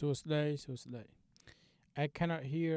So សួស្តីសួស្តី I cannot hear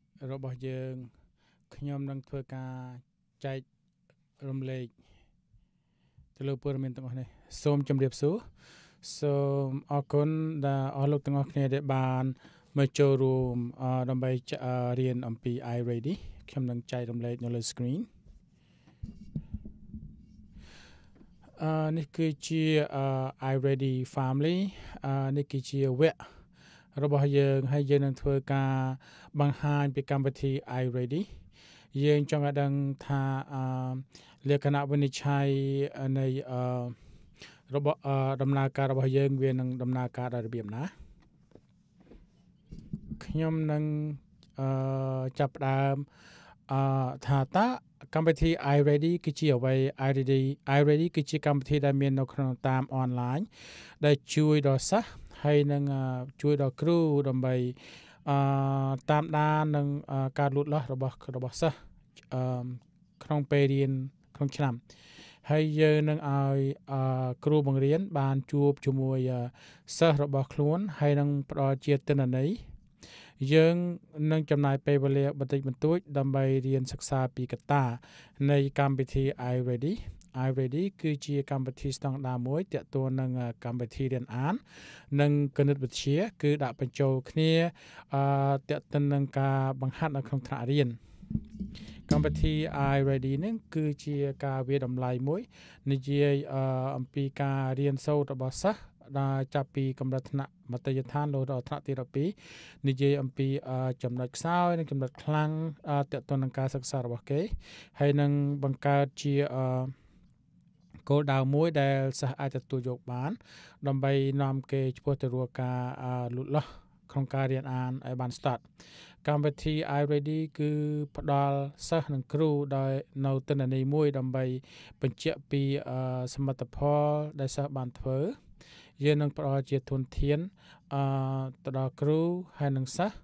របស់យើងខ្ញុំនឹងធ្វើការចែករំលែកទៅលើព័ត៌មានទាំងអស់នេះសូមជម្រាបសួរសូមអរគុណដែលអស់លោកទាំងអស់គ្នាដែលបានមកចូលរួមដើម្បីរៀនអំពី iReady ខ្ញុំនឹងចែករំលែកនៅលើ screen អឺនេះគឺជា iReady Family អឺនេះគឺជាវគ្គរបស់យើងហើយយើងនឹងធ្វើការបង្ហាញពីកម្មវិធី iReady យើងចង់ឲ្យដឹងថាលក្ខណៈវិនិច្ឆ័យនៃរបស់ដំណើរការរបស់យើង វានឹងដំណើរការដោយរបៀបណាខ្ញុំនឹងចាប់ផ្ដើមអថាតាកម្មវិធី iReady គឺជាអ្វី iReady iReady គឺជាកម្មវិធី ដែលមាន នៅក្នុងតាមអនឡាញដែលជួយដល់សិស្សហើយនឹងជួយដល់គ្រូដើម្បីអឺតាមដាននឹងការលូតលាស់របស់របស់សិស្សអឺក្នុងពេលរៀនក្នុងឆ្នាំហើយយើងនឹងឲ្យគ្រូបង្រៀនបានជួបជាមួយសិស្សរបស់ខ្លួន ហើយនឹងផ្ដល់ជាទិន្នន័យយើងនឹងចំណាយពេលវេលាបន្តិចបន្តួចដើម្បីរៀនសិក្សាពីកត្តានៃកម្មវិធី iReady iReady គឺជាកម្មវិធីស្តង់ដារមួយទាក់ទងនឹងកម្មវិធីរៀនអាននិងគណិតវិទ្យាគឺដាក់បញ្ចូលគ្នាទាក់ទងនឹងការបង្ហាត់នៅក្នុងថ្នាក់រៀនកម្មវិធី iReady នឹងគឺជាការវាតម្លៃមួយ និយាយអំពីការរៀនសូត្ររបស់សិស្សដែលចាប់ពីកម្រិតថ្នាក់មតិយដ្ឋានលោកដល់ថ្នាក់ទី12និយាយអំពីចំណុចខ្សោយនិងចំណុចខ្លាំងទាក់ទងនឹងការសិក្សារបស់គេហើយនឹងបង្កើតជាអឺគោលដៅមួយដែលសិស្សអាចទទួលយកបានដើម្បីនាំគេឆ្ពោះទៅរកការលូតលាស់ក្នុងការរៀនអានឲ្យបាន start កម្មវិធី iReady គឺផ្ដល់សិស្សនិងគ្រូដោយនៅទិន្នន័យមួយដើម្បីបញ្ជាក់ពីសមិទ្ធផលដែលសិស្សបានធ្វើយើងនឹងផ្ដល់ជាធនធានអឺទៅដល់គ្រូហើយនិងសិស្ស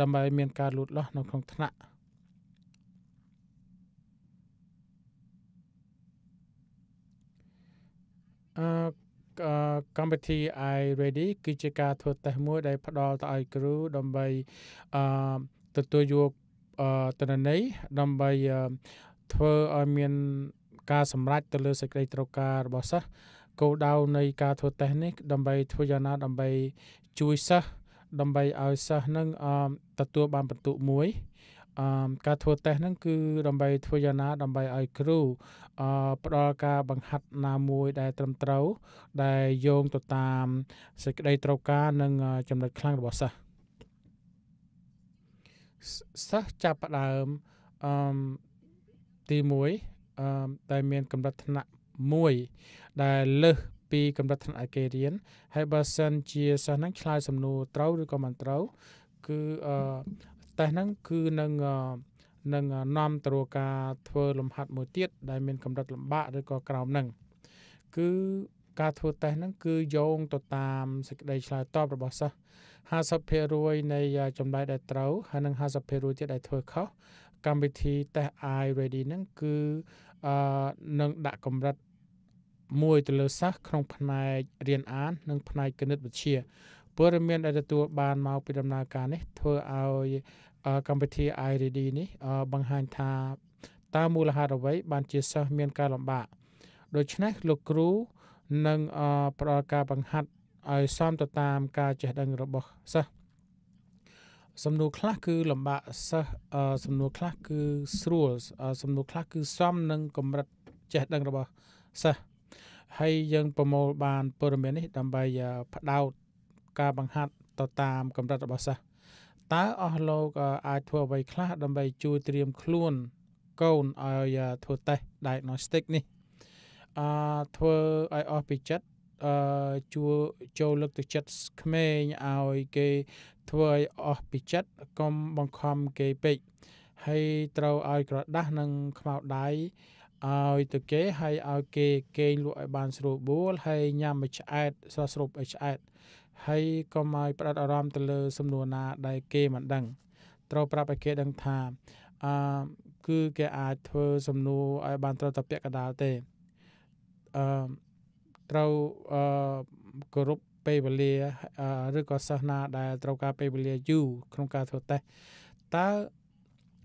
ដើម្បីមានការលូតលាស់នៅក្នុងថ្នាក់កម្មវិធី i ready គឺជាការធ្វើតេស្តមួយដែលផ្ដល់ទៅឲ្យគ្រូដើម្បីអឺទទួលយកតនន័យដើម្បីធ្វើឲ្យមានការសម្រេចទៅលើសេចក្តីត្រូវការរបស់សិស្សគោលដៅនៃការធ្វើតេស្តនេះដើម្បី ធ្វើយ៉ាងណាដើម្បីជួយសិស្សដើម្បីឲ្យសិស្សនឹងទទួលបានពិន្ទុមួយអឺការធ្វើតេស្តហ្នឹងគឺដើម្បីធ្វើយ៉ាងណាដើម្បីឲ្យគ្រូអឺផ្ដល់ការបង្ហាត់ណាមួយដែល ត្រឹមត្រូវដែលយោងទៅតាមសេចក្តីត្រូវការ និង ចំណុចខ្លាំងរបស់សិស្សសិស្សចាប់ផ្ដើមអឺទី1អឺដែលមាន កម្រិតថ្នាក់1ដែលលើសពី កម្រិតថ្នាក់ឯករៀនហើយបើសិនជាសិស្សហ្នឹងឆ្លើយសំណួរត្រូវឬក៏មិនត្រូវគឺអឺតេសហ្នឹងគឺនឹងនឹងនាំទៅរកការធ្វើលំហាត់មួយទៀតដែលមានកម្រិតលំបាកឬក៏ក្រោមហ្នឹងគឺការធ្វើតេស្តហ្នឹងគឺយោងទៅតាមសេចក្តីឆ្លើយតបរបស់សិស្ស50%នៃចំណុចដែលត្រូវហើយនឹង50%ទៀតដែលធ្វើខុសកម្មវិធី test i ready ហ្នឹងគឺអឺនឹងដាក់កម្រិតមួយទៅលើសិស្សក្នុងផ្នែករៀនអាននិងផ្នែកគណិតវិទ្យាព័ត៌មានដែលទទួលបានមកពីដំណើរការនេះធ្វើឲ្យកម្ពុជា iReady នេះបង្ហាញថាតើមូលហេតុអ្វីបានជាសិស្សមានការលំបាកដូច្នេះលោកគ្រូនឹងផ្ដល់ការបង្ហាត់ឲ្យសមទៅតាមការចេះដឹងរបស់សិស្សសំណួរខ្លះគឺលំបាកសិស្សសំណួរខ្លះគឺស្រួលសំណួរខ្លះគឺសមនឹងកម្រិតចេះដឹងរបស់សិស្សហើយយើងប្រមូលបានព័ត៌មាននេះដើម្បីផ្ដោតការបង្ហាត់ទៅតាមកម្រិតរបស់សិស្សតើអស់លោកអាចធ្វើអ្វីខ្លះដើម្បីជួយត្រៀមខ្លួនកូនឲ្យធ្វើតេស្ត diagnostic នេះអឺធ្វើឲ្យអស់ពីចិត្តអឺជួយចូលលើកទឹកចិត្តក្មេងឲ្យគេធ្វើឲ្យអស់ពីចិត្តកុំបង្ខំគេពេកហើយត្រូវឲ្យក្រដាស់និងខ្មៅដៃឲ្យទៅគេ ហើយឲ្យគេគេងលក់ឲ្យបាន ស្រួលបួល ហើយញ៉ាំមួយឆ្អែតស្រស់ស្រូបឲ្យឆ្អែតហើយកុំឲ្យផ្ដោតអារម្មណ៍ទៅលើ សំណួរណាដែលគេមិនដឹងត្រូវប្រាប់ឲ្យគេដឹងថាអឺគឺគេអាចធ្វើសំណួរឲ្យបាន ត្រូវតែពាក់កណ្ដាលទេអឺត្រូវអឺគោរពពេលវេលាឬក៏សិស្សណាដែលត្រូវការពេលវេលាយូរក្នុងការធ្វើតេស្តតើ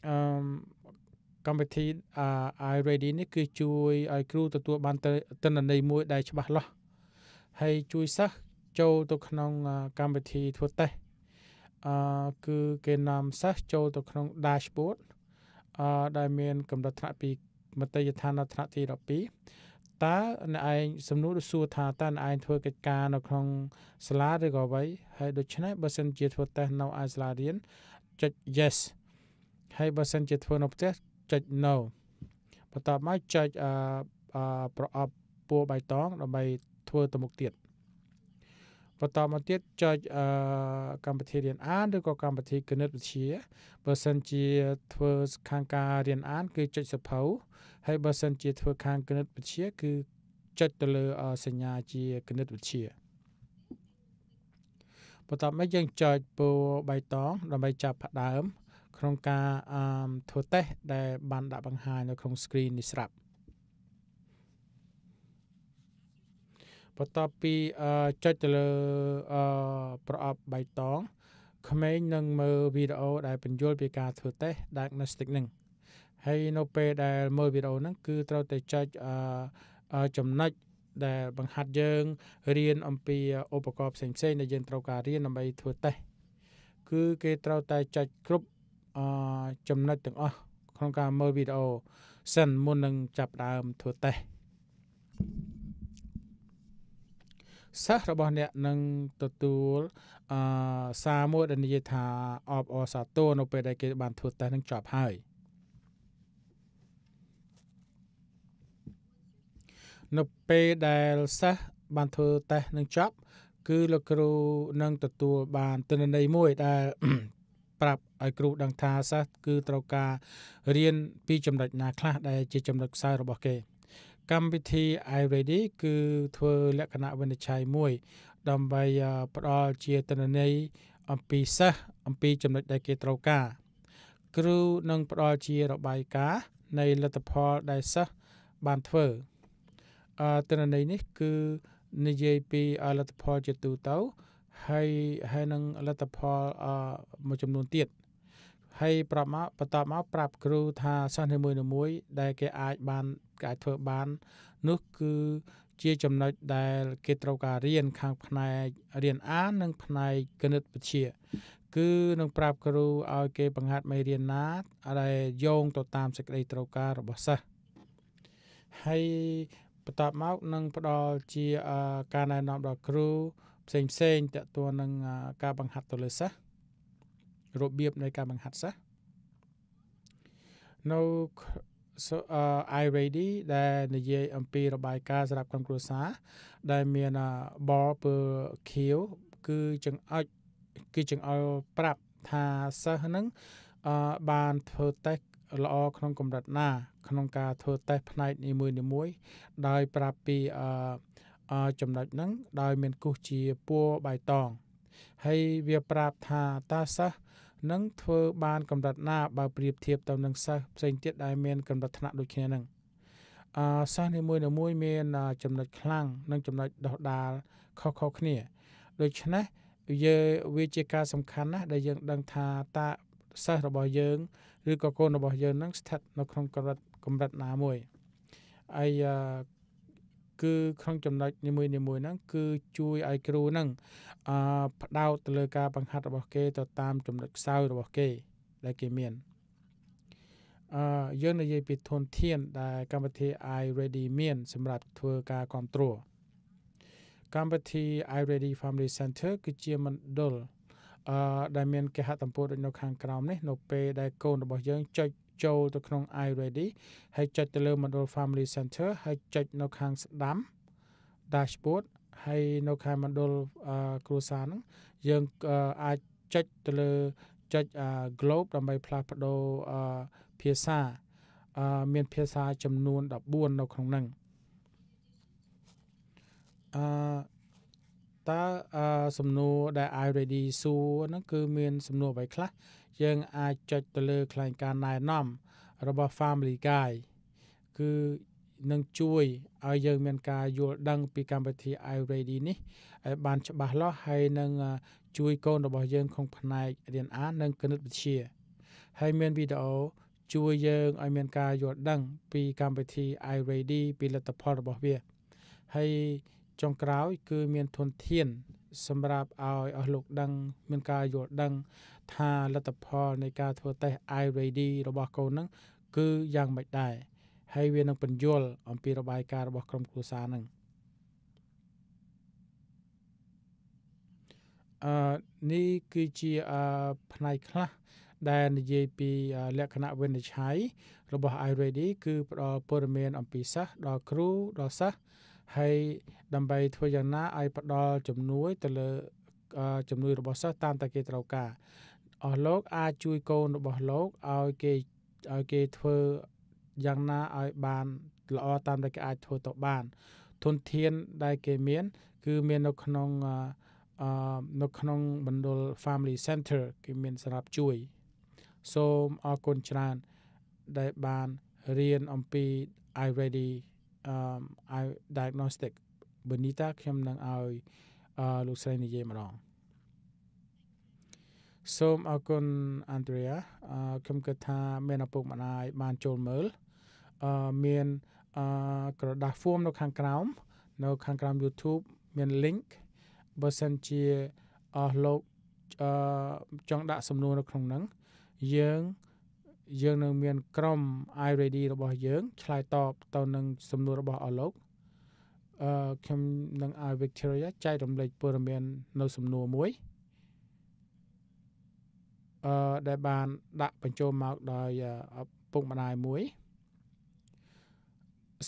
អឺកម្មវិធី iReady នេះគឺជួយឲ្យគ្រូទទួលបានទិន្នន័យមួយដែលច្បាស់លាស់ហើយជួយសិស្សចូលទៅក្នុងកម្មវិធីធ្វើតេស្តអឺគឺគេនាំសិស្សចូលទៅក្នុង dashboard អឺដែលមាន កម្រិតថ្នាក់ពីមតិយដ្ឋានថ្នាក់ទី12តើអ្នកឯងសំណួរសួរថាតើអ្នកឯងធ្វើកិច្ចការនៅក្នុងសាលាឬក៏អ្វីហើយដូច្នេះបើសិនជាធ្វើតេស្តនៅឯសាលារៀនចុច yes ហើយបើសិនជាធ្វើនៅផ្ទះចុច no បន្ទាប់មកចុចអឺប្រអប់ពួរបៃតងដើម្បី ធ្វើទៅមុខទៀតបន្តមកទៀតចុចអឺកម្មវិធីរៀនអានឬក៏កម្មវិធីគណិតវិទ្យាបើសិនជាធ្វើខាងការរៀនអាន គឺចុចសភៅហើយបើសិនជាធ្វើខាងគណិតវិទ្យាគឺចុចទៅលើសញ្ញាជាគណិតវិទ្យាបន្ទាប់មកយើងចុចពូបៃតងដើម្បីចាប់ផ្ដើម ក្នុងការធ្វើតេស្តដែលបានដាក់បង្ហាញនៅក្នុង screen នេះស្រាប់បន្ទាប់ពីចុចទៅលើប្រអប់បៃតងក្មេងនឹងមើលវីដេអូដែលបញ្យល់ពីការ ធ្វើតេស្ត diagnostic នឹងហើយនៅពេលដែលមើលវីដេអូហ្នឹងគឺត្រូវតែចុចចំណុចដែលបង្ហាត់យើងរៀនអំពីឧបករណ៍ផ្សេងផ្សេងដែលយើងត្រូវការរៀនដើម្បីធ្វើតេស្តគឺគេត្រូវតែចុចគ្រប់អចំណុចទាំងអស់ក្នុងការមើលវីដេអូសិនមុននឹងចាប់ដើមធ្វើតេស្តសិស្សរបស់អ្នកនឹងទទួលអសារមួយដែលនិយាយថា អបអរសាទរនៅពេលដែលគេបានធ្វើតេស្តនឹងចប់ហើយនៅពេលដែលសិស្សបានធ្វើតេស្តនឹងចប់ គឺលោកគ្រូនឹងទទួលបានទិន្នន័យមួយដែលប្រាប់ឲ្យគ្រូដឹងថាសិស្សគឺត្រូវការរៀនពីចំណុចណាខ្លះដែលជាចំណុចខ្សោយរបស់គេ។កម្មវិធី iReady គឺធ្វើលក្ខណៈវិនិច្ឆ័យមួយដើម្បីផ្ដល់ជាតនន័យអំពីសិស្សអំពីចំណុចដែលគេត្រូវការគ្រូនឹងផ្ដល់ជារបាយការណ៍នៃលទ្ធផលដែលសិស្សបានធ្វើអតនន័យនេះ គឺនិយាយពីលទ្ធផលជាទូទៅហើយហើយនឹងលទ្ធផលមួយចំនួនទៀតហើយប្រាប់មកបន្តមកប្រាប់គ្រូថាសិស្សនីមួយៗដែលគេអាចបានគេអាចធ្វើបាននោះគឺជាចំណុចដែលគេត្រូវការរៀនខាងផ្នែករៀនអាននិង ផ្នែកគណិតវិទ្យាគឺនឹងប្រាប់គ្រូឲ្យគេបង្ហាត់មេរៀនណាដែលយោងទៅតាមសេចក្តីត្រូវការរបស់សិស្សហើយបន្ទាប់មកនឹងផ្ដល់ជាការណែនាំដល់គ្រូផ្សេងផ្សេងតទៅនឹងការបង្ហាត់ទៅលើសិស្សរបៀបនៃការបង្ហាត់សិស្សនៅ iReady ដែលនិយាយអំពីរបាយការណ៍សម្រាប់ក្រុមគ្រួសារដែលមានបលពើខៀវគឺចង្អុចគឺចង្អុលប្រាប់ថាសិស្សហ្នឹងបានធ្វើតេស្តល្អក្នុងកម្រិតណា ក្នុងការធ្វើតេស្តផ្នែកនីមួយៗដោយប្រាប់ពីចំណុចហ្នឹងដោយមានគូសជាពួរបៃតងហើយវាប្រាប់ថាតើសិស្សនឹងធ្វើបានកម្រិតណាបើប្រៀបធៀបទៅនឹងសិស្សផ្សេងទៀតដែលមានកម្រិតថ្នាក់ដូចគ្នានឹងអឺសិស្សនីមួយៗមានចំណុចខ្លាំងនិងចំណុចដោះដាលខុសៗគ្នាដូច្នេះយើងវាជាការសំខាន់ណាស់ដែលយើងដឹងថាតើសិស្សរបស់យើង ឬក៏កូនរបស់យើងនឹងស្ថិតនៅក្នុងកម្រិតកម្រិតណាមួយហើយគឺក្នុងចំណុចនីមួយៗហ្នឹងគឺជួយឲ្យគ្រូហ្នឹងអឺផ្ដោតទៅលើការបង្ហាត់របស់គេទៅតាមចំណុចខ្សោយរបស់គេដែលគេមានអឺយើងនិយាយពីធនធាន ដែលកម្មវិធី I Ready មានសម្រាប់ធ្វើការគ្រប់គ្រងកម្មវិធី I Ready Family Center គឺជាមណ្ឌលអឺដែលមានគេហទំព័រដូចនៅខាងក្រោមនេះនៅពេលដែលកូនរបស់យើងចុចចូលទៅក្នុង iReady ហើយចុចទៅលើ module Family Center ហើយចុចនៅខាងស្ដាំ dashboard ហើយនៅខាង module គ្រួសារហ្នឹងយើងអាចចុចទៅលើចុច globe ដើម្បីផ្លាស់ប្ដូរភាសា មានភាសាចំនួន14នៅក្នុងហ្នឹងអឺតើសំណួរដែល I ready សួរហ្នឹងគឺមានសំណួរអ្វីខ្លះយើងអាចចុចទៅលើខ្លែងការណែនាំរបស់ Family Guide គឺនឹងជួយឲ្យយើងមានការយល់ដឹងពីកម្មវិធី iReady នេះឲ្យបានច្បាស់លាស់ហើយនឹងជួយកូនរបស់យើងក្នុងផ្នែករៀនអាននិងគណិតវិទ្យាហើយមានវីដេអូជួយយើងឲ្យមានការយល់ដឹងពីកម្មវិធី iReady ពីលទ្ធផលរបស់វាហើយចុងក្រោយគឺមានធនធានសម្រាប់ឲ្យអស់លោកដឹង មានការយល់ដឹង ថាលទ្ធផលនៃការធ្វើតេស្ត iReady របស់កូននឹងគឺយ៉ាងម៉េចដែរហើយវានឹងបញ្យល់អំពីរបាយការណ៍របស់ក្រុមគ្រួសារនឹងអឺនេះគឺជាអឺផ្នែកខ្លះដែលនិយាយពីលក្ខណៈវិនិច្ឆ័យរបស់ iReady គឺផ្ដល់ព័ត៌មាន អំពីសិស្សដល់គ្រូដល់សិស្សហើយដើម្បីធ្វើយ៉ាងណាឲ្យផ្ដល់ជំនួយទៅលើជំនួយរបស់សិស្សតាមតែគេត្រូវការអស់លោក អាចជួយកូនរបស់លោកឲ្យគេឲ្យគេធ្វើយ៉ាងណាឲ្យបានល្អតាមដែលគេអាចធ្វើទៅបានធនធានដែលគេមាន គឺមាននៅក្នុងអឺនៅក្នុងមណ្ឌល Family Center គេមានសម្រាប់ជួយ សូមអរគុណច្រើន ដែលបានរៀនអំពី I ready អឺឲ្យ diagnostic Benita ខ្ញុំនឹងឲ្យលោកស្រីនិយាយម្ដងសូមអរគុណ Andrea ខ្ញុំគិតថាមានឪពុកម្ដាយបានចូលមើលអឺមានអឺក្រដាស់ form នៅខាងក្រោម នៅខាងក្រោម YouTube មាន link បើសិនជាអស់លោកអឺចង់ដាក់សំណួរនៅក្នុងហ្នឹងយើងយើងនៅមានក្រុម iReady របស់យើងឆ្លើយតបទៅនឹងសំណួររបស់អស់លោកអឺខ្ញុំនឹងឲ្យ Victoria ចែករំលែកព័ត៌មាន នៅ សំណួរមួយអឺដែលបាន ដាក់បញ្ចូលមកដោយពុកម្ដាយមួយ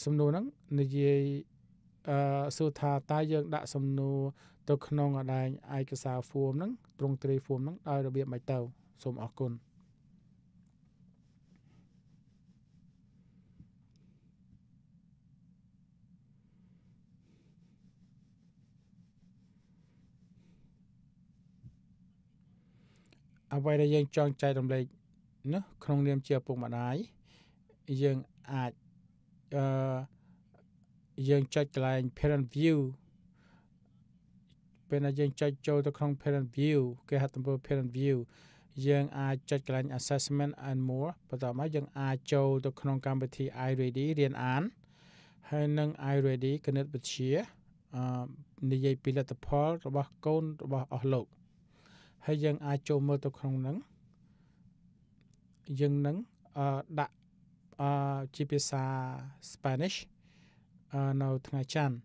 សំណួរហ្នឹងនិយាយអឺសួរថាតើយើងដាក់សំណួរទៅក្នុងអដែងឯកសារ form ហ្នឹងត្រង់ត្រី form ហ្នឹងដោយរបៀបម៉េចទៅសូមអរគុណអ្វីដែលយើងចង់ចែករំលែកនោះក្នុងនាមជាឪពុកម្ដាយយើងអាចអឺយើងចុចកន្លែង parent view ពេលដែលយើងចុចចូលទៅក្នុង parent view គេហៅទំព័រ parent view យើងអាចចុចកន្លែង assessment and more បន្ទាប់មកយើង អាចចូលទៅក្នុងកម្មវិធី iReady រៀនអានហើយនឹង iReady គណិតវិទ្យាអឺនិយាយពីលទ្ធផល របស់កូនរបស់អស់លោកហើយយើងអាចចូលមើលទៅក្នុងហ្នឹងយើងនឹងអឺដាក់អឺជាភាសា Spanish អឺនៅថ្ងៃច័ន្ទ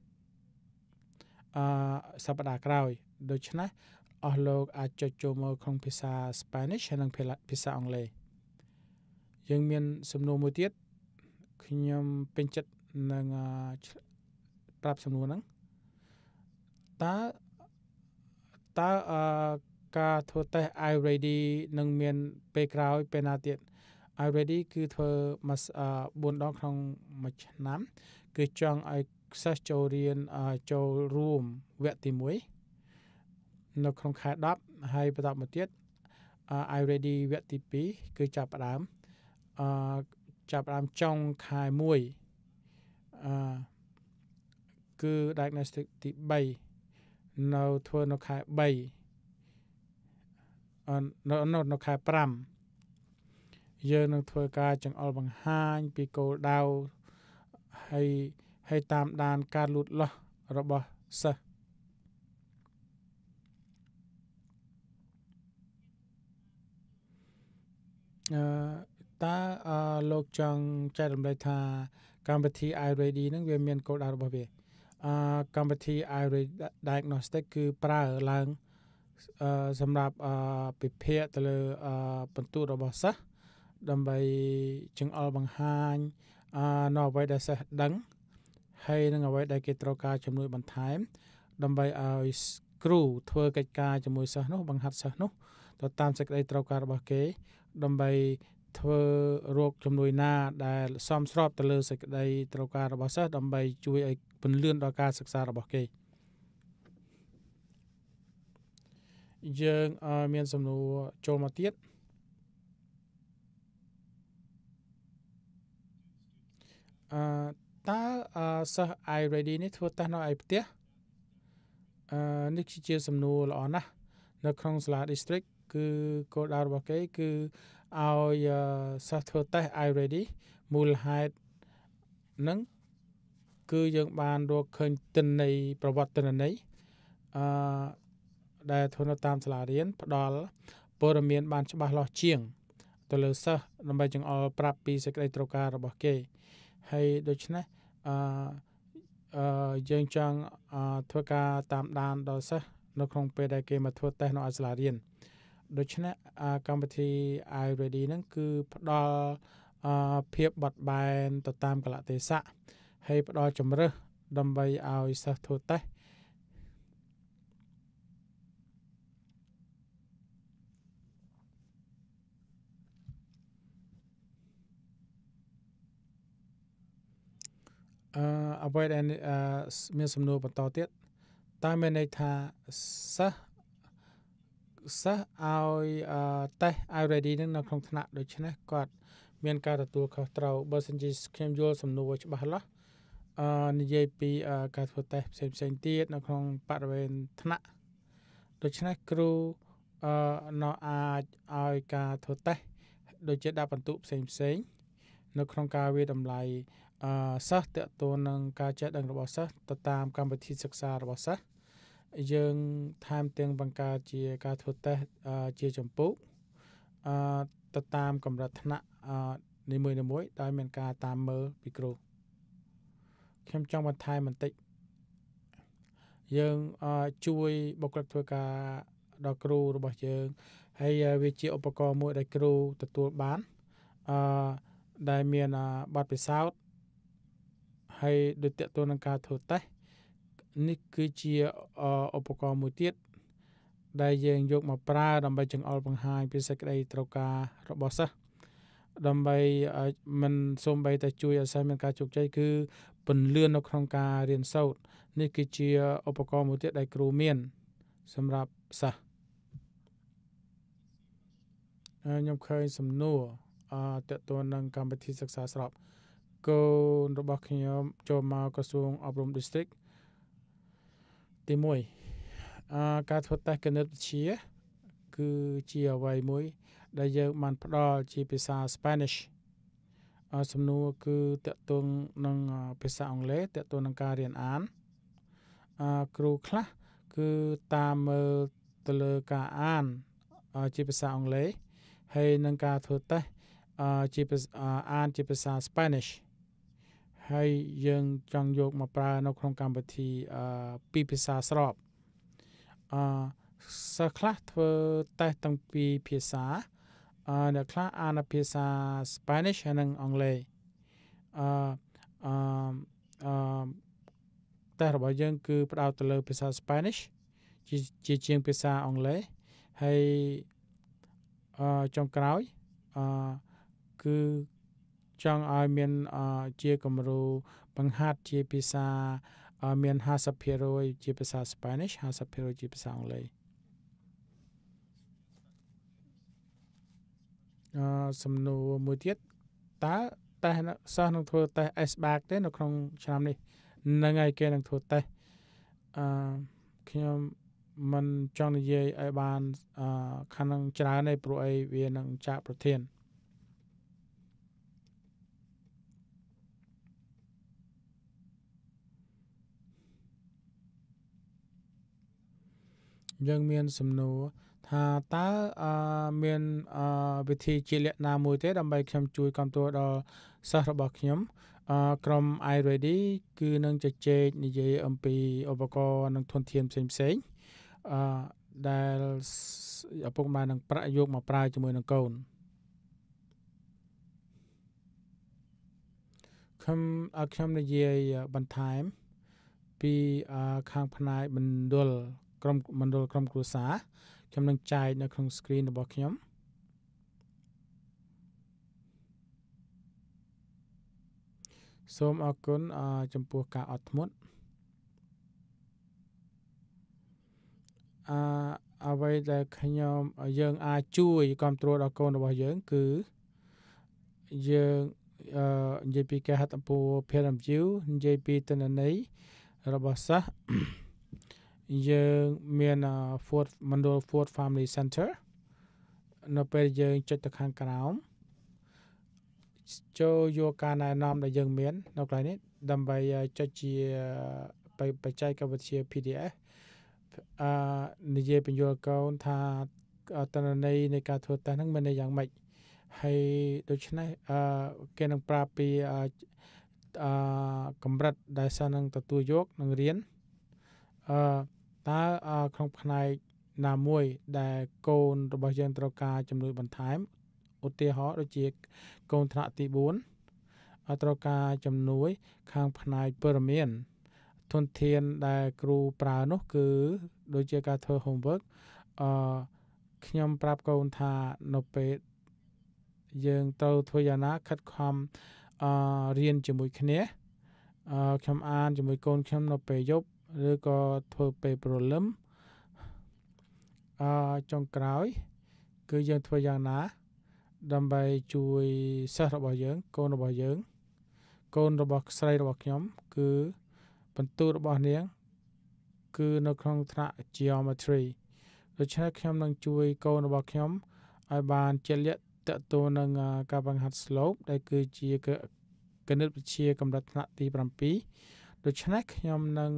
អឺសប្តាហ៍ក្រោយ ដូច្នេះអស់លោកអាចចុចចូលមើលក្នុងភាសា Spanish ហើយនិងភាសាអង់គ្លេសយើងមានសំណួរមួយទៀតខ្ញុំពេញចិត្តនឹងប្រាប់សំណួរហ្នឹងតើតើអឺការធ្វើតេស្ត I ready នឹងមានពេលក្រោយពេលណាទៀត I ready គឺធ្វើមួយ4ដងក្នុងមួយឆ្នាំគឺចង់ឲ្យសិស្សចូលរៀនចូលរួមវគ្គទី1នៅក្នុងខែ10ហើយបន្តមកទៀត I ready វគ្គទី2គឺចាប់ផ្ដើមអឺចាប់ផ្ដើមចុងខែ1អឺគឺ diagnostic ទី3នៅធ្វើនៅខែ3នៅនៅខែ5យើងនឹង ធ្វើការចង្អុលបង្ហាញ ពីគោលដៅហើយហើយតាមដានការលូតលាស់របស់សិស្សអឺតើលោកចង់ចែករំលែកថាកម្មវិធី iReady ហ្នឹងវាមានគោលដៅរបស់វាអឺកម្មវិធី iReady Diagnostic គឺប្រើឡើងសម្រាប់ពិភាក្សាទៅលើបន្ទូលរបស់សិស្សដើម្បីចង្អុលបង្ហាញនៅអ្វីដែលសិស្សដឹងហើយនឹងអ្វីដែលគេត្រូវការជំនួយបន្ថែមដើម្បីឲ្យគ្រូធ្វើកិច្ចការជាមួយសិស្សនោះ បង្ហាត់សិស្សនោះ ទៅតាមសេចក្តីត្រូវការរបស់គេដើម្បីធ្វើរោគជំនួយណាដែលសមស្របទៅលើសេចក្តីត្រូវការរបស់សិស្សដើម្បី ជួយឲ្យពន្លឿនដល់ការសិក្សារបស់គេ។យើងមានសំណួរចូលមកទៀតអឺតើសិស្ស i ready នេះធ្វើតេស្តនៅឯផ្ទះអឺនេះគឺជា សំណួរល្អណាស់ នៅក្នុងសាលា district គឺគោលដៅរបស់គេ គឺឲ្យសិស្សធ្វើតេស្ត i ready មូលហេតុនឹងគឺយើងបានរកឃើញទិន្នន័យប្រវត្តិទិន្នន័យអឺដែលធ្វើនៅតាមសាលារៀនផ្ដល់ព័ត៌មានបាន ច្បាស់លាស់ជាង ទៅលើសិស្សដើម្បីចង្អុលប្រាប់ពីសេចក្តីត្រូវការរបស់គេហើយដូច្នេះអឺយើងចង់ធ្វើការ តាមដានដល់សិស្សនៅក្នុងពេលដែលគេមកធ្វើតេស្តនៅឯសាលារៀនដូច្នេះកម្មវិធី iReady ហ្នឹងគឺផ្ដល់ភាពបត់បែនទៅតាមកលៈទេសៈហើយផ្ដល់ជំរើសដើម្បីឲ្យសិស្សធ្វើតេស្តអឺអ្វីដែលមាន សំណួរបន្តទៀតតើមានន័យថាសិស្សសិស្សឲ្យតេស្ត already នឹងនៅក្នុងថ្នាក់ដូច្នេះគាត់មានការទទួលខុសត្រូវបើសិនជាខ្ញុំយល់សំណួរច្បាស់លាស់អឺនិយាយពីការធ្វើតេស្តផ្សេងផ្សេងទៀតនៅ ក្នុងបរិវេណថ្នាក់ដូច្នេះគ្រូអឺនៅអាចឲ្យការធ្វើតេស្តដូចជាដាក់បន្ទុកផ្សេងផ្សេងនៅក្នុងការវាតម្លៃអឺសិស្សតកតួនឹងការចេះដឹងរបស់សិស្សទៅតាមកម្មវិធីសិក្សារបស់សិស្សយើងថែមទាំងបង្កើតជាការធ្វើតេស្តជាចម្ពោះអឺទៅតាមកម្រិតថ្នាក់អឺនីមួយនីមួយដោយមាន ការតាមមើលពីគ្រូខ្ញុំចង់បន្ថែមបន្តិចយើងជួយបុគ្គលិកធ្វើការដល់គ្រូរបស់យើងហើយវាជាឧបករណ៍មួយដែលគ្រូទទួលបានអឺដែលមានប័ណ្ណពិសោធន៍ហើយដូចតកតូននឹងការធ្វើតេស្តនេះគឺជាឧបករណ៍មួយទៀតដែលយើងយកមកប្រើដើម្បីចង្អុលបង្ហាញពីសេចក្តីត្រូវការរបស់សិស្សដើម្បីមិនសូម្បីតែជួយឲ្យសិស្សមានការជោគជ័យគឺពន្លឿននៅក្នុងការរៀនសូត្រនេះគឺជាឧបករណ៍មួយទៀតដែលគ្រូមានសម្រាប់សិស្សខ្ញុំឃើញសំណួរតើតួនឹងកម្មវិធីសិក្សាស្របកូនរបស់ខ្ញុំចូលមកក្រសួងអប់រំ district ទី1អាការធ្វើតេស្តគណិតវិទ្យាគឺជាអ្វីមួយដែលយើងបានផ្ដល់ជាភាសា Spanish សំណួរគឺតកតងនឹងភាសាអង់គ្លេសតកតងនឹងការរៀនអានគ្រូខ្លះគឺតាមមើលទៅលើការអានជាភាសាអង់គ្លេសហើយនឹងការធ្វើតេស្តជាអានជាភាសា Spanish ហើយយើងចង់យកមកប្រើនៅក្នុងកម្មវិធីអឺពីភាសាស្របអឺសិស្សខ្លះធ្វើតេស្តទាំងពីរភាសាអឺអ្នកខ្លះអានភាសា Spanish ហើយនិងអង់គ្លេសអឺអឺអឺតេស្តរបស់យើង គឺផ្ដោតទៅលើភាសា Spanish ជាជាជាងភាសាអង់គ្លេសហើយអឺចុងក្រោយអឺគឺចង់ឲ្យមានជាគំរូបង្ហាត់ជាភាសាមាន50%ជាភាសា Spanish 50%ជាភាសាអង់គ្លេសអឺសំណួរមួយទៀតតើតេស្តសិស្សនឹងធ្វើតេស្ត SBAC ទេនៅក្នុងឆ្នាំនេះនឹងហើយគេនឹងធ្វើតេស្តអឺខ្ញុំមិនចង់និយាយឲ្យបានអឺខាងនឹងច្រើនទេព្រោះអីវានឹងចាក់ប្រធានយើងមានសំណួរថាតើមានវិធីជាលក្ខណៈមួយទេ ដើម្បីខ្ញុំជួយគ្រប់គ្រងដល់សិស្សរបស់ខ្ញុំក្រុម iReady គឺនឹងជជែកនិយាយ អំពីឧបករណ៍និងធនធានផ្សេងផ្សេងអឺដែលឪពុកម្ដាយនឹងប្រាក់យកមកប្រើជាមួយនឹងកូនខ្ញុំខ្ញុំនិយាយបន្ថែមពីខាងផ្នែកមណ្ឌលក្រុមមណ្ឌលក្រុមគ្រួសារខ្ញុំនឹងចែកនៅ ក្នុង screen របស់ខ្ញុំសូមអរគុណចំពោះការអត់ធ្មត់អអ្វីដែលខ្ញុំយើង អាចជួយគ្រប់គ្រងដល់កូនរបស់យើងគឺយើងអឺនិយាយពីការហាត់អំពូ peer review និយាយពីតនន័យរបស់សិស្សយើងមាន Ford មណ្ឌល Ford Family Center នៅពេលយើងចុចទៅខាងក្រោមចូលយកការណែនាំដែលយើងមាន នៅកន្លែងនេះ ដើម្បីចុចជាបច្ចេកវិទ្យា PDF អឺនិយាយបញ្យល់កូនថាតនន័យនៃការធ្វើតេស្តហ្នឹងមានន័យយ៉ាងម៉េចហើយដូច្នេះអឺគេនឹងប្រាប់ពីអឺកម្រិតដែលសិស្សនឹងទទួលយកនឹងរៀនអឺតើក្នុងផ្នែកណាមួយដែលកូនរបស់យើងត្រូវការជំនួយបន្ថែមឧទាហរណ៍ដូចជាកូនថ្នាក់ទី4ត្រូវការជំនួយខាងផ្នែកព័ត៌មានធនធានដែលគ្រូប្រើនោះគឺដូចជាការធ្វើ homework អឺខ្ញុំប្រាប់កូនថានៅពេលយើងត្រូវធ្វើយ៉ាងណាខិតខំអឺរៀនជាមួយគ្នាអឺខ្ញុំអានជាមួយកូនខ្ញុំនៅពេលយប់ឬក៏ធ្វើពេលព្រលឹមអចុងក្រោយ គឺយើងធ្វើយ៉ាងណា ដើម្បីជួយសិស្សរបស់យើងកូនរបស់យើងកូនរបស់ស្រីរបស់ខ្ញុំ គឺបន្ទូរបស់នាង គឺនៅក្នុងថ្នាក់ geometry ដូច្នេះខ្ញុំនឹងជួយកូនរបស់ខ្ញុំឲ្យបានជាលក្ខតកតួនឹងការបង្ហាត់ slope ដែលគឺជាគណិតវិទ្យាកម្រិតថ្នាក់ទី7ដូច្នេះខ្ញុំនឹង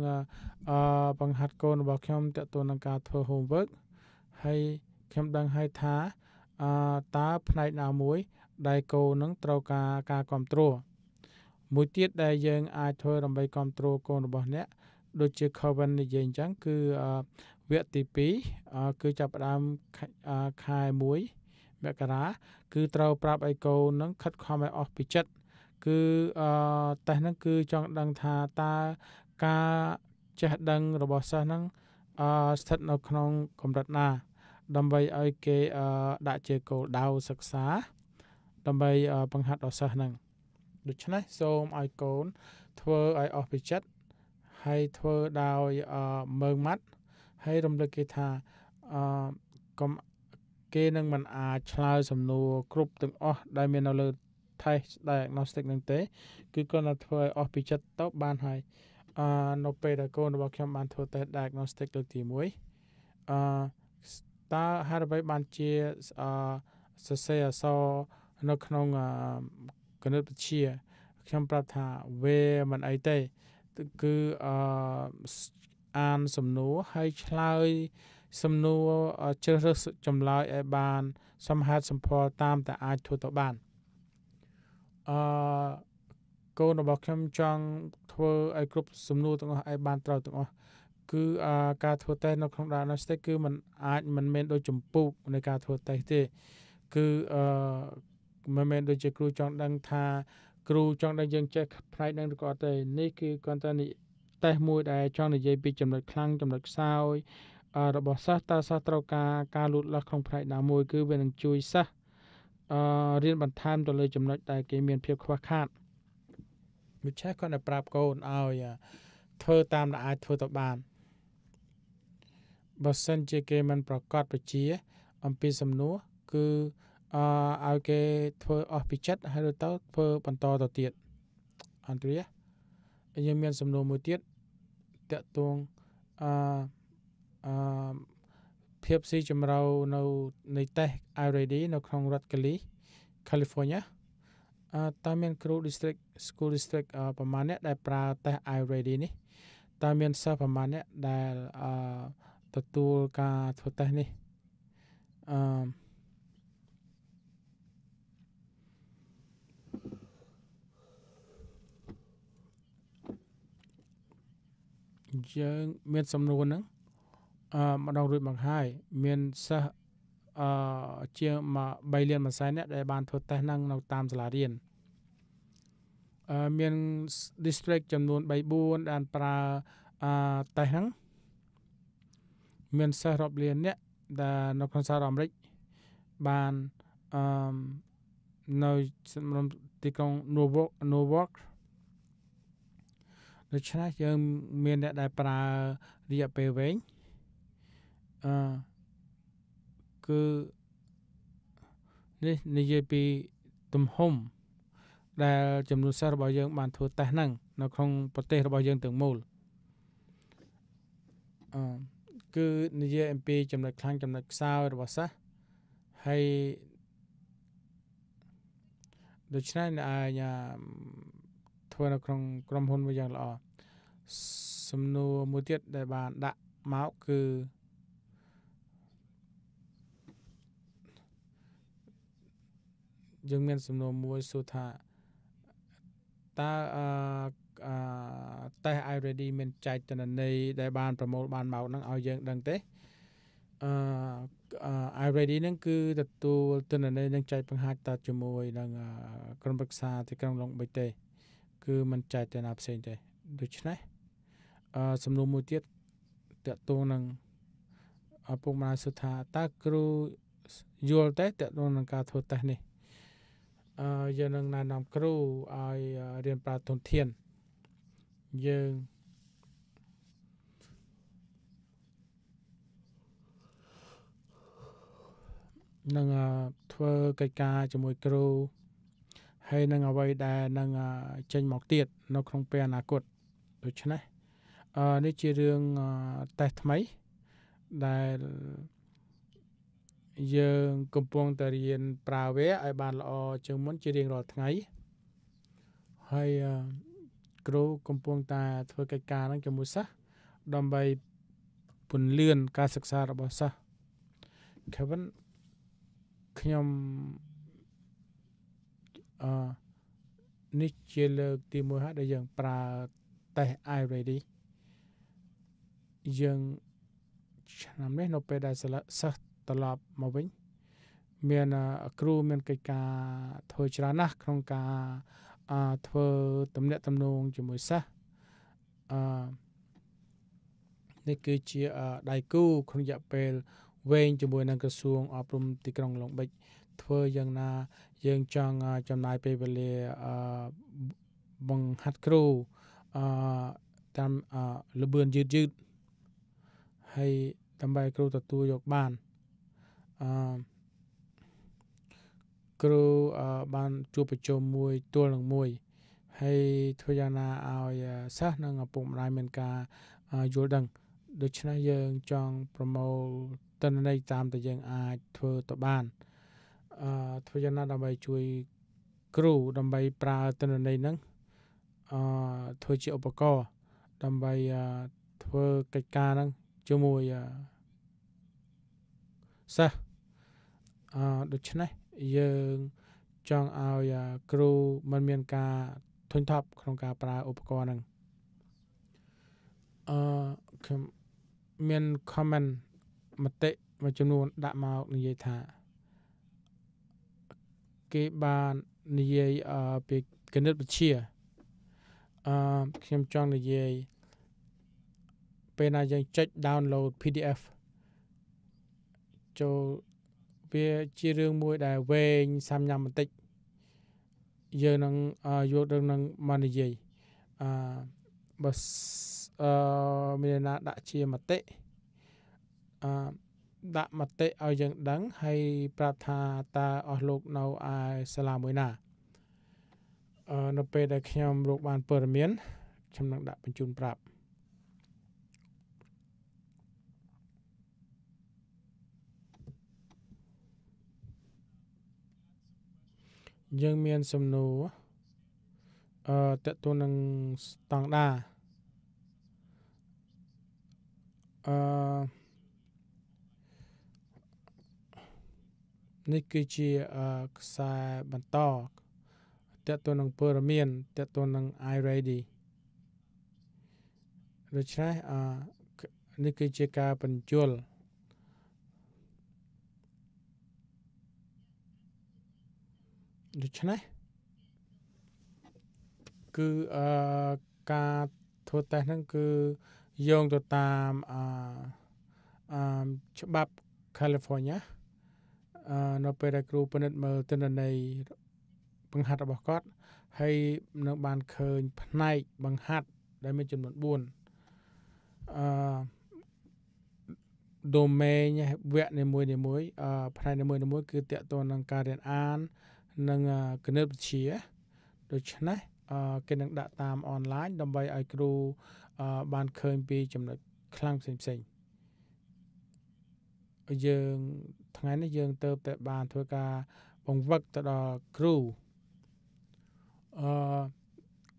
បង្ហាត់កូនរបស់ខ្ញុំតទៅនឹងការធ្វើ homework ហើយខ្ញុំដឹងហើយថាតើផ្នែកណាមួយ ដែលកូននឹងត្រូវការការគ្រប់គ្រងមួយទៀតដែលយើង អាចធ្វើដើម្បីគ្រប់គ្រងកូនរបស់អ្នក ដូចជា Coven និយាយអញ្ចឹងគឺវគ្គទី2គឺចាប់ផ្ដើមខែ1មករា គឺត្រូវប្រាប់ឲ្យកូននឹងខិតខំឲ្យអស់ពីចិត្តគឺអតេសហ្នឹងគឺចង់ដឹងថាតើការចេះដឹងរបស់សិស្សហ្នឹងអស្ថិតនៅក្នុងកម្រិតណា ដើម្បីឲ្យគេដាក់ជាគោលដៅសិក្សាដើម្បីបង្ហាត់ដល់សិស្សហ្នឹងដូច្នេះសូមឲ្យកូន ធ្វើឲ្យអស់ពីចិត្តហើយធ្វើដោយមើងម៉ាត់ហើយរំលឹកគេថាអកុំគេនឹងមិនអាចឆ្លើយសំណួរគ្រប់ទាំងអស់ដែលមាននៅលើថេសដែល agnostic នឹងទេ គឺគាត់នៅធ្វើឲ្យអស់ពីចិត្តទៅបានហើយអឺនៅពេលដែលកូនរបស់ខ្ញុំបានធ្វើ test diagnostic លើកទី1អឺតើហេតុអ្វីបានជាអឺសរសេរអសនៅក្នុងគណិតវិទ្យាខ្ញុំប្រាប់ថាវាមិនអីទេគឺអឺអានសំណួរហើយឆ្លើយ សំណួរជ្រើសរើសចម្លើយឲ្យបាន សមហេតុសមផល តាមតែអាចធ្វើទៅបាន។អឺកូនរបស់ខ្ញុំចង់ ធ្វើឲ្យគ្រប់សំណួរទាំងអស់ឲ្យបានត្រូវទាំងអស់គឺការធ្វើតេស្តនៅក្នុង diagnostic គឺมันអាចមិនមែនដូចចម្ពោះនៃការធ្វើតេស្តទេ គឺអឺមិនមែនដូចជាគ្រូចង់ដឹងថា គ្រូចង់ដឹងយើងចេះផ្នែកនឹងឬក៏អត់ទេនេះគឺគ្រាន់តែតេស្តមួយដែលចង់និយាយពីចំណុចខ្លាំងចំណុចខ្សោយ របស់សិស្សតើសិស្សត្រូវការការលូតលាស់ក្នុងផ្នែកណាមួយគឺវានឹងជួយសិស្សរៀនបន្ថែមទៅលើចំណុចដែលគេមាន ភាពខ្វះខាតដូច្នេះគាត់តែប្រាប់កូនឲ្យធ្វើតាមដែលអាចធ្វើទៅបានបើសិនជាគេមិនប្រកាសពជា អំពីសំណួរគឺអឺឲ្យគេធ្វើអស់ពីចិត្តហើយទៅធ្វើបន្តទៅទៀតអន្តរាយើងមានសំណួរមួយទៀតតកតួងអឺអឺភាពស៊ីជម្រៅនៅនៃតេស iReady នៅក្នុងរដ្ឋ California តើមានគ្រូ district school district ប្រមាណអ្នកដែល ប្រើតេស iReady នេះតើមានសិស្សប្រមាណអ្នកដែលទទួលការធ្វើតេសនេះអឺយើងមាន សំណួរហ្នឹងម្ដងរួចមកហើយ មានសិស្សអឺជាង3លាន100,000នាក់ដែលបាន ធ្វើតេស្តហ្នឹងនៅ តាមសាលារៀនអឺមាន district ចំនួន3 4ដែលប្រើអឺតេស្តហ្នឹងមានសិស្សរាប់លាននាក់ដែលនៅក្នុងសហរដ្ឋអាមេរិកបានអឺនៅទីក្រុង Norwalk Norwalk ដូច្នេះយើង មានអ្នកដែលប្រើរយៈពេលវែងអឺគឺនេះនិយាយពីទំហំដែល ចំនួនសិស្សរបស់យើង បានធ្វើតេស្តហ្នឹងនៅក្នុងប្រទេសរបស់យើងទាំងមូលអឺគឺនិយាយអំពីចំណុចខ្លាំងចំណុចខ្សោយរបស់សិស្សហើយដូច្នេះអ្នកអាចធ្វើ នៅក្នុងក្រុមហ៊ុនមួយយ៉ាងល្អសំណួរមួយទៀតដែលបានដាក់មកគឺយើងមាន សំណួរមួយសួរថាតើអឺតេស I ready មានចែកតនន័យដែលបានប្រមូល បានមកហ្នឹងឲ្យយើងដឹងទេអឺ I ready ហ្នឹងគឺទទួលតនន័យនឹងចែកបង្ហាញតជាមួយ នឹងក្រុមប្រឹក្សាទីក្រុងឡុងបីទេ គឺมันចែកទៅណាផ្សេងទេដូច្នេះអឺសំណួរមួយទៀតតកតងនឹងឪពុកម្ដាយសុថាតើគ្រូយល់ទេតកតងនឹងការធ្វើតេស្តនេះយើងនឹងណែនាំគ្រូឲ្យរៀនប្រើធនធានយើងនឹងធ្វើកិច្ចការជាមួយគ្រូហើយនឹងអ្វីដែលនឹងចេញមកទៀតនៅក្នុងពេលអនាគតដូច្នេះនេះជារឿងតេស្តថ្មីដែលយើងកំពុងតែរៀនប្រើវាឲ្យបានល្អជាងមុន ជារៀងរាល់ថ្ងៃ ហើយគ្រូកំពុងតែធ្វើកិច្ចការហ្នឹងជាមួយសិស្សដើម្បីពន្លឿនការសិក្សារបស់សិស្ស Kevin ខ្ញុំអឺនេះជាលើកទី1ហើយដែលយើង ប្រើ test iReady យើងឆ្នាំនេះនៅពេលដែលសិស្សត្រឡប់មកវិញមានគ្រូមានកិច្ចការធ្វើច្រើនណាស់ក្នុងការធ្វើទំនាក់ទំនងជាមួយសិស្សអឺនេះគឺជាដៃគូក្នុងរយៈពេលវែងជាមួយនឹងក្រសួងអប់រំទីក្រុងឡុងបិចធ្វើយ៉ាងណា យើងចង់ចំណាយពេលវេលាអឺបង្ហាត់គ្រូអឺតាមលបឿនយឺតយឺតហើយដើម្បីគ្រូទទួលយកបានអឺគ្រូបានជួបប្រជុំមួយទួលនឹងមួយហើយធ្វើយ៉ាងណាឲ្យសិស្សនិងឪពុកម្ដាយមានការយល់ដឹងដូច្នេះយើងចង់ប្រមូលតនន័យតាមដែលយើងអាចធ្វើទៅបានអឺធ្វើយ៉ាងណា ដើម្បីជួយ គ្រូដើម្បីប្រើតនន័យហ្នឹងអឺធ្វើជាឧបករណ៍ដើម្បីធ្វើកិច្ចការហ្នឹងជាមួយសិស្សដូច្នេះយើងចង់ឲ្យគ្រូមិនមានការធុញថប់ក្នុងការប្រើឧបករណ៍ហ្នឹងអឺខ្ញុំមាន comment មតិមួយចំនួនដាក់មកនិយាយថា គេបាននិយាយអឺពីគណិតវិទ្យាអឺខ្ញុំចង់និយាយពេលណាយើងចុច download PDF ចូលវាជារឿងមួយដែលវែងសាមញ្ញបន្តិចយើងនឹងយកដឹងនឹងមកនិយាយអឺបើអឺមានណាដាក់ជាមតិអឺដាក់មតិឲ្យយើងដឹងហើយប្រាប់ថាតើអស់លោកនៅឯសាលាមួយណាអឺនៅពេលដែលខ្ញុំរកបានព័ត៌មានខ្ញុំនឹងដាក់បញ្ជូនប្រាប់យើងមានសំណួរអឺតទៅនឹងស្តង់ដាអឺនេះគឺជាខ្សែបន្តតទៅនឹងព័ត៌មានតទៅនឹង iReady ដូច្នេះអឺនេះគឺជាការបញ្យល់ដូច្នេះគឺអឺការធ្វើតេស្តហ្នឹងគឺយោងទៅតាមអឺអឺច្បាប់ California អឺនៅពេលដែលគ្រូពិនិត្យមើលទិន្នន័យបង្ហាត់របស់គាត់ហើយនឹងបានឃើញផ្នែក បង្ហាត់ដែលមានចំនួន4អឺ domain វគ្គនីមួយៗអឺផ្នែកនីមួយៗគឺតកតទៅនឹងការរៀនអាននិងគណិតវិទ្យាដូច្នេះគេនឹងដាក់តាមអនឡាញដើម្បីឲ្យគ្រូបានឃើញពីចំណុចខ្លាំងផ្សេងផ្សេងយើងថ្ងៃនេះយើងទៅតែបានធ្វើការបង្វឹកទៅដល់គ្រូអឺ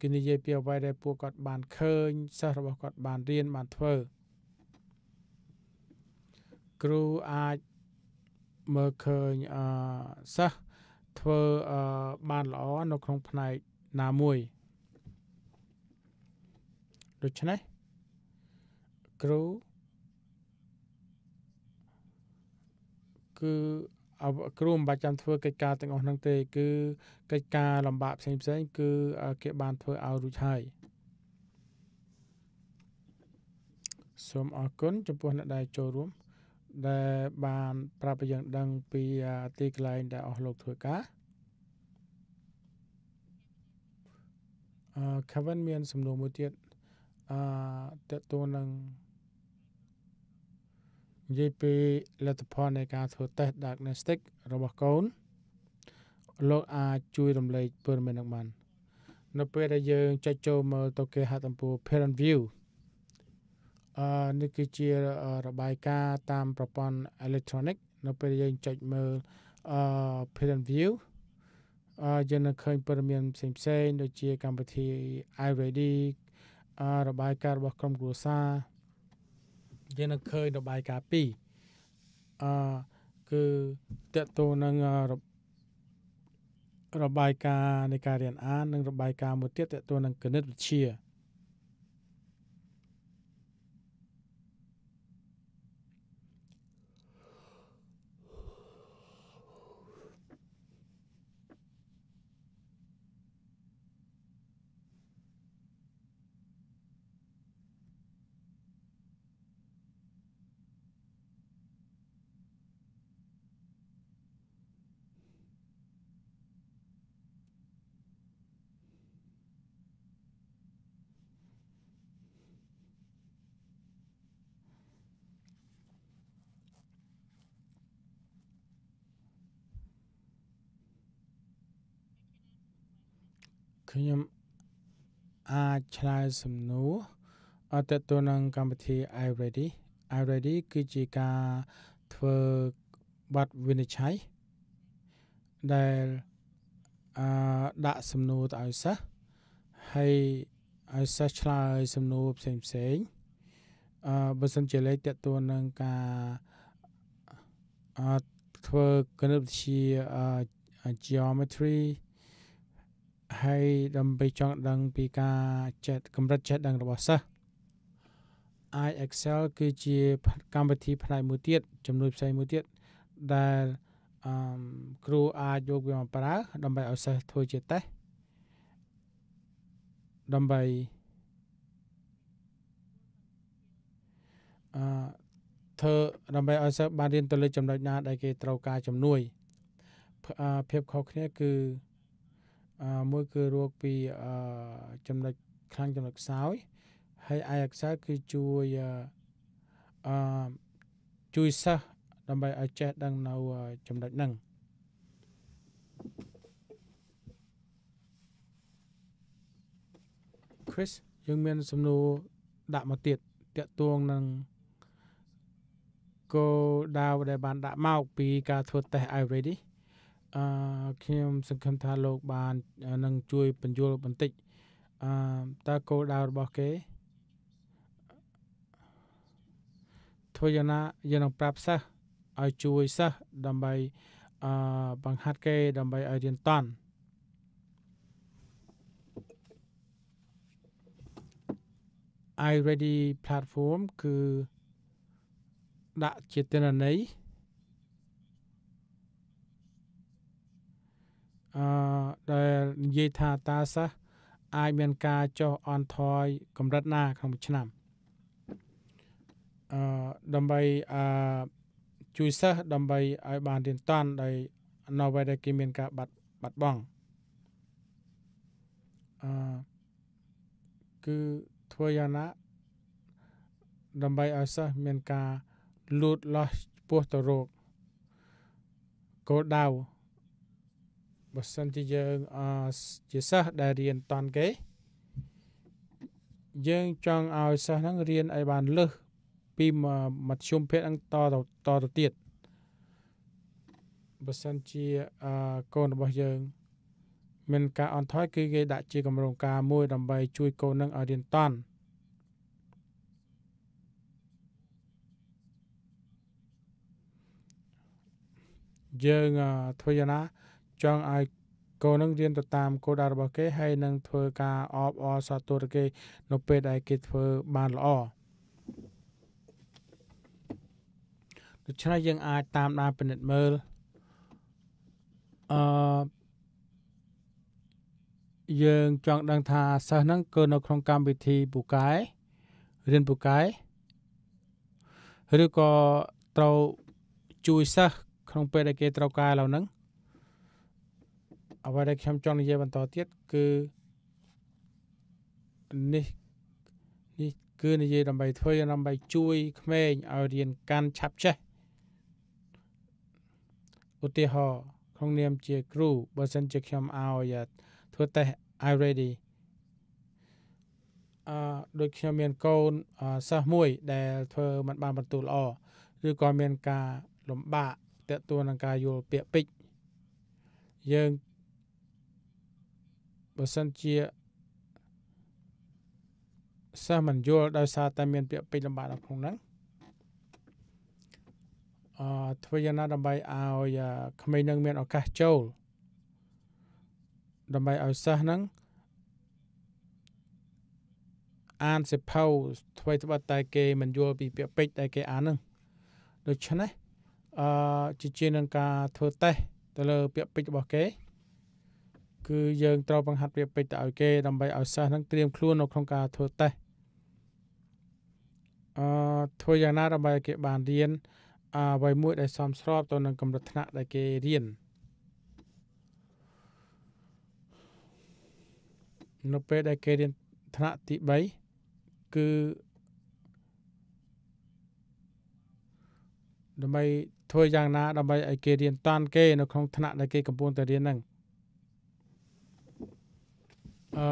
គេនិយាយពីអ្វីដែលពួកគាត់បានឃើញសិស្សរបស់គាត់បានរៀនបានធ្វើគ្រូអាចមើលឃើញអឺសិស្សធ្វើបានល្អនៅក្នុង ផ្នែកណាមួយដូច្នេះគ្រូគឺអបគ្រូមិនបាច់ចាំធ្វើកិច្ចការទាំងអស់ហ្នឹងទេ គឺកិច្ចការលំបាកផ្សេងផ្សេង គឺគេបានធ្វើឲ្យរួចហើយសូមអរគុណចំពោះអ្នកដែលចូលរួមដែលបាន ប្រាប់យើងដឹងពីទីកន្លែង ដែលអស់លោកធ្វើការអឺ Kevin មានសំណួរមួយទៀតអឺតទៅនឹងនិយាយពីលទ្ធផលនៃការធ្វើតេស្ត diagnostic របស់កូន លោកអាចជួយរំលែកព័ត៌មាននឹងបាន នៅពេលដែលយើងចុចចូលមើលទៅគេហទំព័រ Parent View នេះគឺជារបាយការណ៍តាមប្រព័ន្ធ electronic នៅពេលយើងចុចមើល parent view យើងនឹងឃើញព័ត៌មានផ្សេងផ្សេងដូចជាកម្មវិធី iReady របាយការណ៍របស់ក្រុមគ្រួសារយើងនឹងឃើញរបាយការណ៍2អឺគឺតកតូននឹងរបាយការណ៍នៃការរៀនអាននិងរបាយការណ៍មួយទៀតតកតូននឹងគណិតវិទ្យាខ្ញុំអាចឆ្លើយសំណួរអត់ទៅនឹងកម្មវិធី I Ready I Ready គឺជាការធ្វើប័ណ្ណវិនិច្ឆ័យដែលអឺដាក់សំណួរទៅឲ្យសិស្សហើយឲ្យសិស្សឆ្លើយសំណួរផ្សេងផ្សេងអឺបើសិនជាលេខតកតួនឹងការអឺធ្វើគណិតវិទ្យា geometry ហើយដើម្បីចង់ដឹង ពីការចេះកម្រិតចេះដឹងរបស់សិស្ស i Excel គឺជាកម្មវិធី ផ្នែកមួយទៀតជំនួយផ្សេងមួយទៀតដែលអឺគ្រូអាចយកវាមកប្រើដើម្បីឲ្យសិស្សធ្វើជាតេស្តដើម្បីអឺធ្វើដើម្បីឲ្យសិស្សបានរៀនទៅលើចំណុចណាដែលគេត្រូវការជំនួយភាពខុសគ្នាគឺមួយគឺរកពីចំណុចខ្លាំងចំណុចខ្សោយហើយ IELTS គឺជួយអឺជួយសិស្សដើម្បីឲ្យចេះដឹងនៅចំណុចហ្នឹងគ្រីសយើងមានសំណួរដាក់មកទៀតតាក់ទងនឹងគោលដៅដែលបានដាក់មកពីការធ្វើតេស្ត IELTS នេះអឺខ្ញុំសង្ឃឹមថាលោកបាននឹងជួយបញ្យល់បន្តិចអឺតើគោលដៅរបស់គេ ធ្វើយ៉ាងណាយើងនឹងប្រាប់សិស្សឲ្យជួយសិស្សដើម្បីអឺបង្ហាត់គេដើម្បីឲ្យរៀនតន់ iReady platform គឺដាក់ជាទិន្នន័យអឺដែលនិយាយថាតើសិស្សអាចមានការចុះអន់ថយកម្រិតណាក្នុងមួយឆ្នាំអឺដើម្បីអឺជួយសិស្សដើម្បីឲ្យបានរៀនតាន់ដោយនៅពេលដែលគេមានការបាត់បាត់បង់អឺគឺធ្វើយ៉ាងណាដើម្បីឲ្យសិស្សមានការ លូតលាស់ពោះទៅរោគគោលដៅបើសិនជាយើងអជាសិស្សដែលរៀនតាន់គេយើងចង់ឲ្យសិស្សហ្នឹងរៀនឲ្យបានលើសពីមធ្យមភាគហ្នឹងតតទៅទៀតបើសិនជាអកូនរបស់យើងមានការអន់ថយគឺគេដាក់ជាកម្រងការមួយដើម្បីជួយកូននឹងឲ្យរៀនតាន់យើងធ្វើយ៉ាងណាចង់ឲ្យកូននឹងរៀនទៅតាមគោលដៅរបស់គេហើយនឹងធ្វើការអបអរសាទរគេនៅពេលដែលគេធ្វើបានល្អដូច្នេះយើងអាចតាមដានពិនិត្យមើលអឺយើងចង់ ដឹងថាសិស្សហ្នឹងគឺនៅក្នុងកម្មវិធីពូកែរៀនពូកែឬក៏ត្រូវជួយសិស្សក្នុងពេលដែលគេត្រូវការឡើយហ្នឹងអ្វីដែលខ្ញុំចង់និយាយបន្តទៀតគឺនេះនេះគឺនិយាយដើម្បីធ្វើដើម្បីជួយក្មេងឲ្យរៀនកាន់ឆាប់ចេះឧទាហរណ៍ក្នុងនាមជាគ្រូបើសិនជាខ្ញុំឲ្យធ្វើតេស្ត I ready អឺដូចខ្ញុំមានកូនសិស្សមួយ ដែលធ្វើមិនបានបន្ទូលល្អឬក៏មានការលំបាកទាក់ទងនឹងការយល់ពាក្យពេចន៍យើងបើសិនជាសិស្សមិនយល់ដោយសារតែមានពាក្យពេចន៍លំបាកនៅក្នុងហ្នឹងអឺធ្វើយ៉ាងណាដើម្បីឲ្យក្មេងនឹងមានឱកាសចូល ដើម្បីឲ្យសិស្សហ្នឹងអានសិភៅអ្វីត្បិតតែគេមិនយល់ពីពាក្យពេចន៍ដែលគេអានហ្នឹងដូច្នេះអឺជាជានឹងការធ្វើតេស្តទៅលើ ពាក្យពេចន៍របស់គេគឺយើងត្រូវបង្ហាត់វាពេចទៅឲ្យគេដើម្បីឲ្យសិស្សនឹងត្រៀមខ្លួននៅក្នុងការធ្វើតេស្តអឺធ្វើយ៉ាងណាដើម្បីឲ្យគេបានរៀនអ្វីមួយដែលសមស្របទៅនឹងកម្រិតថ្នាក់ដែលគេរៀននៅពេលដែលគេរៀនថ្នាក់ទី3គឺដើម្បីធ្វើយ៉ាងណា ដើម្បីឲ្យគេរៀនតាន់គេ នៅក្នុងថ្នាក់ដែលគេកំពុងតែរៀនហ្នឹងអឺ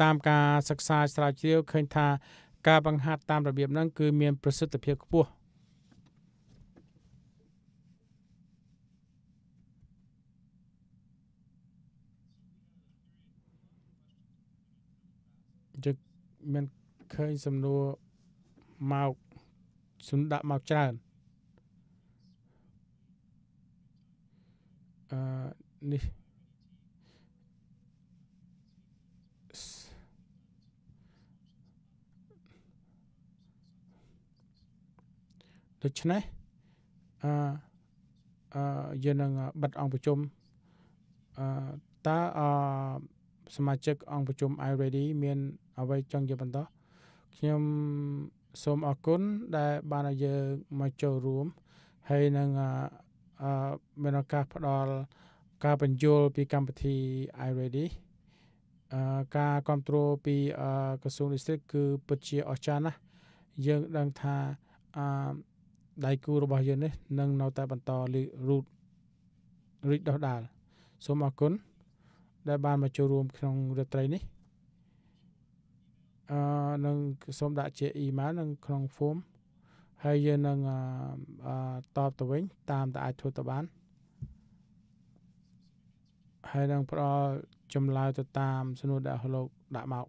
តាមការសិក្សាស្រាវជ្រាវឃើញថាការបង្ហាត់តាមរបៀបហ្នឹងគឺមានប្រសិទ្ធភាពខ្ពស់ជិះមានឃើញសំណួរមកសំដាក់មកច្រើនអឺនេះដូច្នេះអឺយើងនឹងបិទអង្គប្រជុំអឺតើអសមាជិកអង្គប្រជុំ I ready មានអ្វីចង់និយាយបន្តខ្ញុំសូមអរគុណដែល បានឲ្យយើងមកចូលរួមហើយនឹងអឺមានឱកាសផ្ដល់ការបញ្យលពីកម្មវិធី I ready អឺការគ្រប់គ្រងពីក្រសួង District គឺពិតជាអស្ចារ្យណាស់យើងដឹងថាអឺដៃគូរបស់យើងនេះនឹងនៅតែបន្តលីរូតរីកដុះដាលសូមអរគុណដែលបានមកចូលរួមក្នុងរាត្រីនេះអឺនឹងសូមដាក់ជាអ៊ីម៉ានឹងក្នុង form ហើយយើងនឹងអឺតបទៅវិញ តាមតែអាចធ្វើទៅបានហើយនឹងផ្ដល់ចម្លើយទៅតាមសំណួរដែលលោកដាក់មក